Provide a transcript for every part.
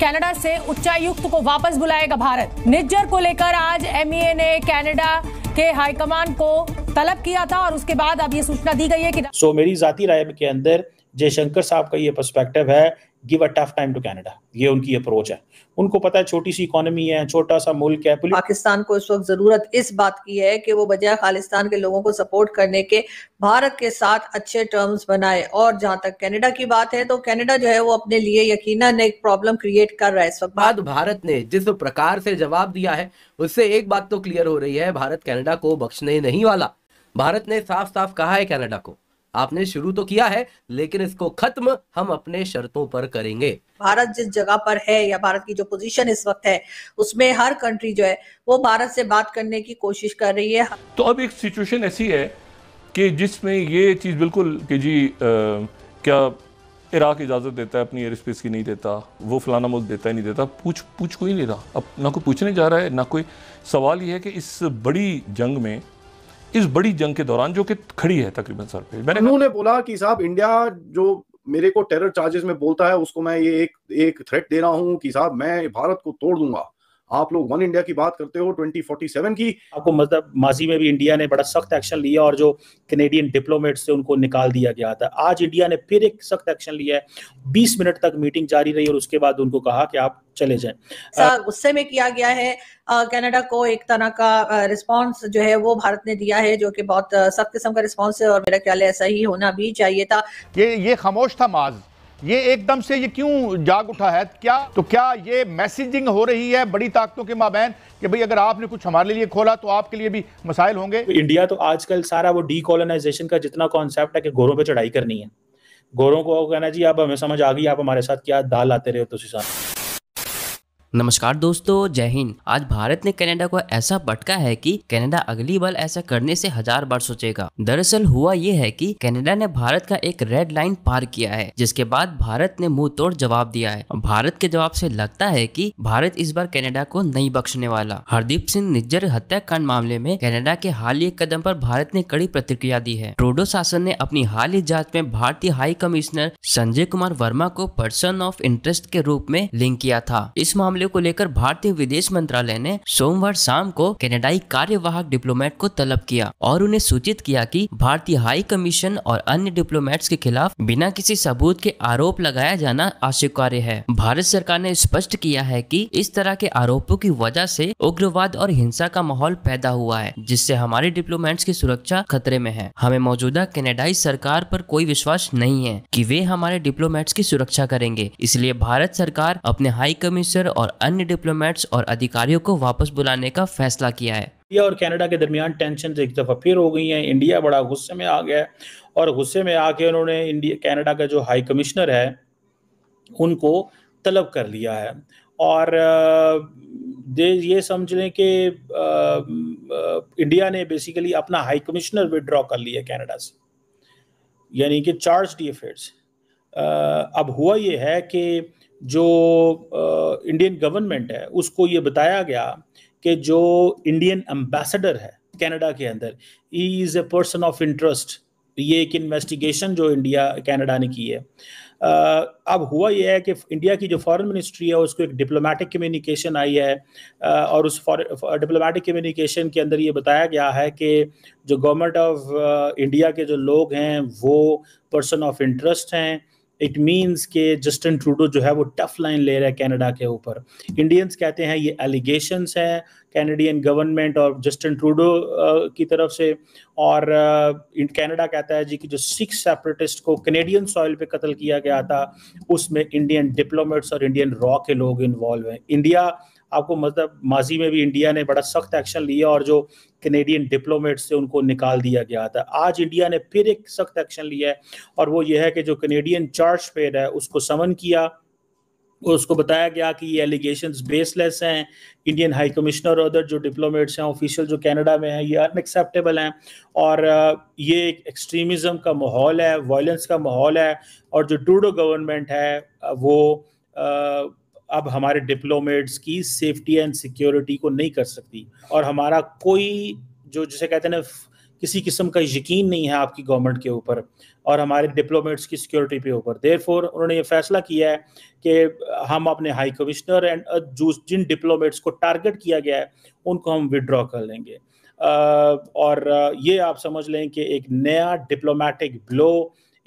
Canada से उच्चायुक्त को वापस बुलाएगा भारत निज्जर को लेकर आज एमईए e ने कनाडा के हाईकमान को तलब किया था और उसके बाद अब ये सूचना दी गई है कि सो so, मेरी जाति राय के अंदर जयशंकर साहब का ये पर्सपेक्टिव है give a tough time to Canada ये उनकी अप्रोच है उनको पता है छोटी सी इकोनॉमी है छोटा सा मुल्क है पाकिस्तान को इस वक्त जरूरत इस बात की है कि वो बजाय खालिस्तान के लोगों को सपोर्ट करने के भारत के साथ अच्छे टर्म्स बनाए और जहां तक कनाडा की बात है तो कनाडा जो है वो अपने लिए यकीनन एक प्रॉब्लम क्रिएट कर रहा है इस वक्त बाद भारत ने जिस प्रकार से जवाब दिया है उससे एक बात तो क्लियर हो रही है भारत कनाडा को बख्शने नहीं वाला भारत ने साफ साफ कहा है कनाडा को आपने शुरू तो किया है लेकिन इसको खत्म हम अपने शर्तों पर करेंगे भारत जिस जगह पर है या भारत की जो पोजीशन इस वक्त है उसमें हर कंट्री जो है वो भारत से बात करने की कोशिश कर रही है तो अब एक सिचुएशन ऐसी है कि जिसमें ये चीज़ बिल्कुल कि जी आ, क्या इराक इजाज़त देता है अपनी एयर स्पेस की नहीं देता वो फलाना मुल्क देता है नहीं देता पूछ पूछ कोई नहीं रहा अब ना कोई पूछने जा रहा है ना कोई सवाल ये है कि इस बड़ी जंग में इस बड़ी जंग के दौरान जो कि खड़ी है तकरीबन सर पे मैंने उन्होंने बोला कि साहब इंडिया जो मेरे को टेरर चार्जेस में बोलता है उसको मैं ये एक एक थ्रेट दे रहा हूँ कि साहब मैं भारत को तोड़ दूंगा आप लोग वन इंडिया की बात करते हो 2047 की आपको मतलब माजी में भी इंडिया ने बड़ा सख्त एक्शन लिया और जो कैनेडियन डिप्लोमेट्स थे उनको निकाल दिया गया था आज इंडिया ने फिर एक सख्त एक्शन लिया है बीस मिनट तक मीटिंग जारी रही और उसके बाद उनको कहा कि आप चले जाए गुस्से में किया गया है कनाडा को एक तरह का रिस्पांस जो है वो भारत ने दिया है जो कि बहुत सख्त किस्म का रिस्पांस है और मेरा ख्याल है ऐसा ही होना भी चाहिए था ये ये खामोश था माज ये एकदम से ये क्यों जाग उठा है क्या तो क्या ये मैसेजिंग हो रही है बड़ी ताकतों के माबैन कि भाई अगर आपने कुछ हमारे लिए खोला तो आपके लिए भी मसाइल होंगे तो इंडिया तो आजकल सारा वो डीकोलोनाइजेशन का जितना कॉन्सेप्ट है कि गोरों पे चढ़ाई करनी है गोरों को कहना जी आप हमें समझ आ गई आप हमारे साथ क्या दाल आते रहे हो तो साथ नमस्कार दोस्तों जय हिंद आज भारत ने कनाडा को ऐसा बटका है कि कनाडा अगली बार ऐसा करने से हजार बार सोचेगा दरअसल हुआ ये है कि कनाडा ने भारत का एक रेड लाइन पार किया है जिसके बाद भारत ने मुंह तोड़ जवाब दिया है भारत के जवाब से लगता है कि भारत इस बार कनाडा को नहीं बख्शने वाला हरदीप सिंह निज्जर हत्याकांड मामले में कनाडा के हाल ही कदम पर भारत ने कड़ी प्रतिक्रिया दी है ट्रोडो शासन ने अपनी हाल ही जांच में भारतीय हाई कमिश्नर संजय कुमार वर्मा को पर्सन ऑफ इंटरेस्ट के रूप में लिंक किया था इस मामले मामले को लेकर भारतीय विदेश मंत्रालय ने सोमवार शाम को कैनेडाई कार्यवाहक डिप्लोमेट को तलब किया और उन्हें सूचित किया कि भारतीय हाई कमीशन और अन्य डिप्लोमेट्स के खिलाफ बिना किसी सबूत के आरोप लगाया जाना अस्वीकार्य है भारत सरकार ने स्पष्ट किया है कि इस तरह के आरोपों की वजह ऐसी उग्रवाद और हिंसा का माहौल पैदा हुआ है जिससे हमारे डिप्लोमेट्स की सुरक्षा खतरे में है हमें मौजूदा कैनेडाई सरकार पर कोई विश्वास नहीं है कि वे हमारे डिप्लोमेट्स की सुरक्षा करेंगे इसलिए भारत सरकार अपने हाई कमिश्नर और और अन्य डिप्लोमेट्स और अधिकारियों को वापस बुलाने का फैसला किया है इंडिया और कनाडा के दरमियान टेंशन एक दफ़ा फिर हो गई है इंडिया बड़ा गुस्से में आ गया है और गुस्से में आके उन्होंने इंडिया कैनेडा का जो हाई कमिश्नर है उनको तलब कर लिया है और दे ये समझ लें कि इंडिया ने बेसिकली अपना हाई कमिश्नर विड्रॉ कर लिया कनाडा से यानी कि चार्ज डी अफेयर्स अब हुआ ये है कि जो इंडियन गवर्नमेंट है उसको ये बताया गया कि जो इंडियन एम्बेसडर है कनाडा के अंदर ही is a person of interest ये एक इन्वेस्टिगेशन जो इंडिया कनाडा ने की है अब हुआ यह है कि इंडिया की जो फॉरेन मिनिस्ट्री है उसको एक डिप्लोमेटिक कम्युनिकेशन आई है और उस डिप्लोमेटिक कम्युनिकेशन के अंदर ये बताया गया है कि जो गवर्नमेंट ऑफ इंडिया के जो लोग हैं वो पर्सन ऑफ इंटरेस्ट हैं इट मीन्स के जस्टिन ट्रूडो जो है वो टफ लाइन ले रहा है कैनेडा के ऊपर इंडियंस कहते हैं ये एलिगेशन है कैनेडियन गवर्नमेंट और जस्टिन ट्रूडो की तरफ से और कैनेडा कहता है जी कि जो सिख सेपरेटिस्ट को कैनेडियन सॉइल पे कत्ल किया गया था उसमें इंडियन डिप्लोमेट्स और इंडियन रॉ के लोग इन्वॉल्व हैं इंडिया आपको मतलब माजी में भी इंडिया ने बड़ा सख्त एक्शन लिया और जो कनेडियन डिप्लोमेट्स थे उनको निकाल दिया गया था आज इंडिया ने फिर एक सख्त एक्शन लिया है और वो ये है कि जो कनेडियन चार्ज पेड है उसको समन किया उसको बताया गया कि ये एलिगेशन बेसलेस हैं इंडियन हाई कमिश्नर और अदर जो डिप्लोमेट्स हैं ऑफिशियल जो कनाडा में हैं ये अनएक्सेप्टेबल हैं और uh, ये एक एक्सट्रीमिज़म का माहौल है वायलेंस का माहौल है और जो टूडो गवर्नमेंट है uh, वो uh, अब हमारे डिप्लोमेट्स की सेफ्टी एंड सिक्योरिटी को नहीं कर सकती और हमारा कोई जो जिसे कहते हैं ना किसी किस्म का यकीन नहीं है आपकी गवर्नमेंट के ऊपर और हमारे डिप्लोमेट्स की सिक्योरिटी पे ऊपर देर फोर उन्होंने ये फैसला किया है कि हम अपने हाई कमिश्नर एंड जो जिन डिप्लोमेट्स को टारगेट किया गया है उनको हम विड्रॉ कर लेंगे uh, और uh, ये आप समझ लें कि एक नया diplomatic blow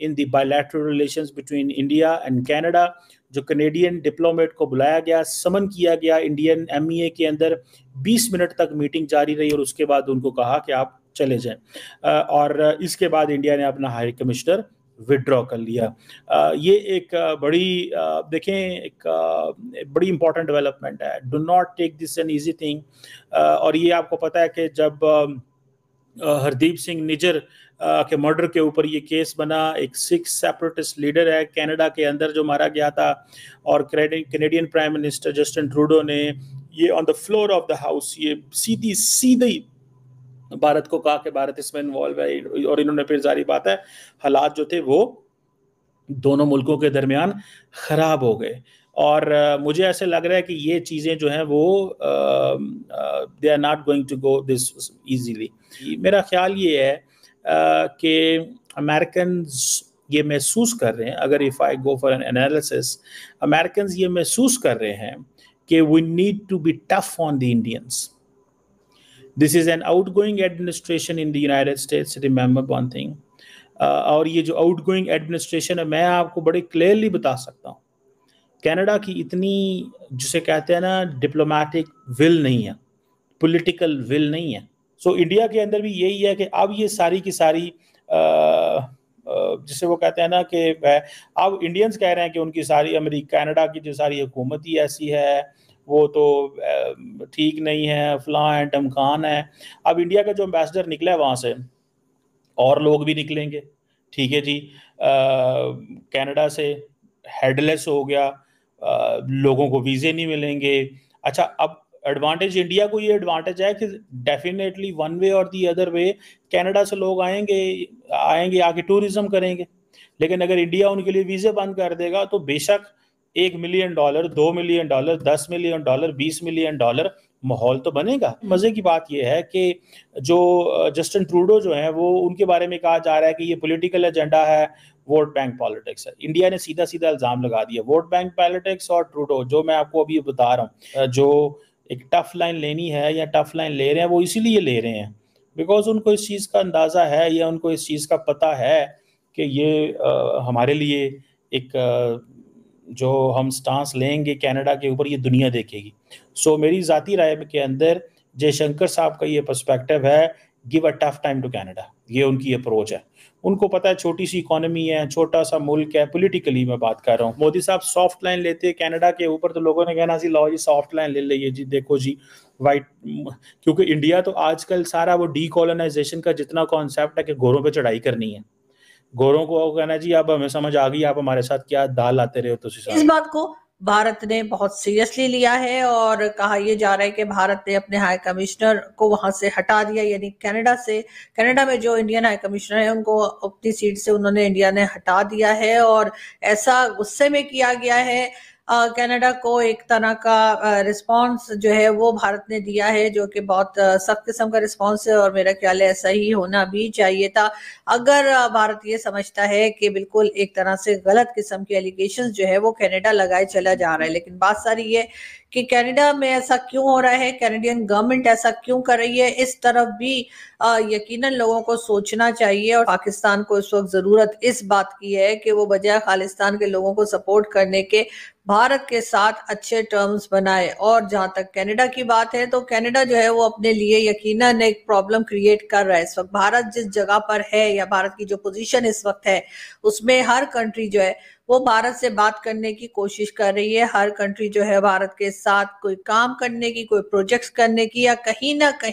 in the bilateral relation between India and Canada जो कनेडियन डिप्लोमेट को बुलाया गया समन किया गया इंडियन एम e के अंदर 20 मिनट तक मीटिंग जारी रही और उसके बाद उनको कहा कि आप चले जाएं और इसके बाद इंडिया ने अपना हाई कमिश्नर विड्रॉ कर लिया ये एक बड़ी देखें एक बड़ी इंपॉर्टेंट डेवलपमेंट है do not take this an easy thing और ये आपको पता है कि जब हरदीप सिंह निजर के मर्डर के ऊपर ये केस बना एक सिख सेपरेटिस्ट लीडर है कनाडा के अंदर जो मारा गया था और Canadian prime minister Justin Trudeau ने ये on the floor of the house ये सीधी सीधी भारत को कहा कि भारत इसमें इन्वॉल्व है और इन्होंने फिर जारी बात है हालात जो थे वो दोनों मुल्कों के दरमियान खराब हो गए और मुझे ऐसे लग रहा है कि ये चीज़ें जो हैं वो they are not going to go this easily मेरा ख्याल ये है कि अमेरिकन ये महसूस कर रहे हैं अगर if I go for an analysis American ये महसूस कर रहे हैं कि we need to be tough on the Indians this is an outgoing administration in the United States remember one thing और ये जो आउट गोइंग एडमिनिस्ट्रेशन है मैं आपको बड़े क्लियरली बता सकता कनाडा की इतनी जिसे कहते हैं ना डिप्लोमेटिक विल नहीं है पॉलिटिकल विल नहीं है सो so, इंडिया के अंदर भी यही है कि अब ये सारी की सारी जिसे वो कहते हैं ना कि अब इंडियंस कह रहे हैं कि उनकी सारी अमरी कनाडा की जो सारी हुकूमत ही ऐसी है वो तो ठीक नहीं है फलां है डमकान है अब इंडिया का जो एम्बेसडर निकला है वहाँ से और लोग भी निकलेंगे ठीक है जी कनाडा से हेडलेस हो गया लोगों को वीज़े नहीं मिलेंगे अच्छा अब एडवांटेज इंडिया को ये एडवांटेज है कि डेफिनेटली वन वे और दी अदर वे कनाडा से लोग आएंगे आएंगे आके टूरिज्म करेंगे लेकिन अगर इंडिया उनके लिए वीज़े बंद कर देगा तो बेशक एक मिलियन डॉलर दो मिलियन डॉलर दस मिलियन डॉलर बीस मिलियन डॉलर माहौल तो बनेगा मज़े की बात यह है कि जो जस्टिन ट्रूडो जो है वो उनके बारे में कहा जा रहा है कि ये पॉलिटिकल एजेंडा है वोट बैंक पॉलिटिक्स है इंडिया ने सीधा सीधा इल्ज़ाम लगा दिया वोट बैंक पॉलिटिक्स और ट्रूडो जो मैं आपको अभी बता रहा हूँ जो एक टफ लाइन लेनी है या टफ लाइन ले रहे हैं वो इसीलिए ले रहे हैं बिकॉज उनको इस चीज़ का अंदाज़ा है या उनको इस चीज़ का पता है कि ये आ, हमारे लिए एक आ, जो हम स्टांस लेंगे कनाडा के ऊपर ये दुनिया देखेगी सो so, मेरी ज़ाती राय के अंदर जयशंकर साहब का ये पर्सपेक्टिव है give a tough time to Canada ये उनकी अप्रोच है उनको पता है छोटी सी इकोनॉमी है छोटा सा मुल्क है पॉलिटिकली मैं बात कर रहा हूँ मोदी साहब सॉफ्ट लाइन लेते हैं कनाडा के ऊपर तो लोगों ने कहना जी लॉ जी सॉफ्ट लाइन ले लीजिए जी देखो जी वाइट क्योंकि इंडिया तो आजकल सारा वो डीकोलोनाइजेशन का जितना कॉन्सेप्ट है कि घोरों पर चढ़ाई करनी है गोरों को कहना जी अब हमें समझ आ गई आप हमारे साथ क्या दाल लाते रहे हो तो इस बात को भारत ने बहुत सीरियसली लिया है और कहा यह जा रहा है कि भारत ने अपने हाई कमिश्नर को वहां से हटा दिया यानी कनाडा से कनाडा में जो इंडियन हाई कमिश्नर है उनको अपनी सीट से उन्होंने इंडिया ने हटा दिया है और ऐसा गुस्से में किया गया है कनाडा को एक तरह का रिस्पांस जो है वो भारत ने दिया है जो कि बहुत सख्त किस्म का रिस्पांस है और मेरा ख्याल है ऐसा ही होना भी चाहिए था अगर भारत ये समझता है कि बिल्कुल एक तरह से गलत किस्म की एलिगेशन जो है वो कनाडा लगाए चला जा रहा है लेकिन बात सारी ये कि कनाडा में ऐसा क्यों हो रहा है कैनेडियन गवर्नमेंट ऐसा क्यों कर रही है इस तरफ भी यकीनन लोगों को सोचना चाहिए और पाकिस्तान को इस वक्त ज़रूरत इस बात की है कि वो बजाय खालिस्तान के लोगों को सपोर्ट करने के भारत के साथ अच्छे टर्म्स बनाए और जहां तक कनाडा की बात है तो कनाडा जो है वो अपने लिए यकीनन एक प्रॉब्लम क्रिएट कर रहा है इस वक्त भारत जिस जगह पर है या भारत की जो पोजीशन इस वक्त है उसमें हर कंट्री जो है वो भारत से बात करने की कोशिश कर रही है हर कंट्री जो है भारत के साथ कोई काम करने की कोई प्रोजेक्ट करने की या कहीं ना कहीं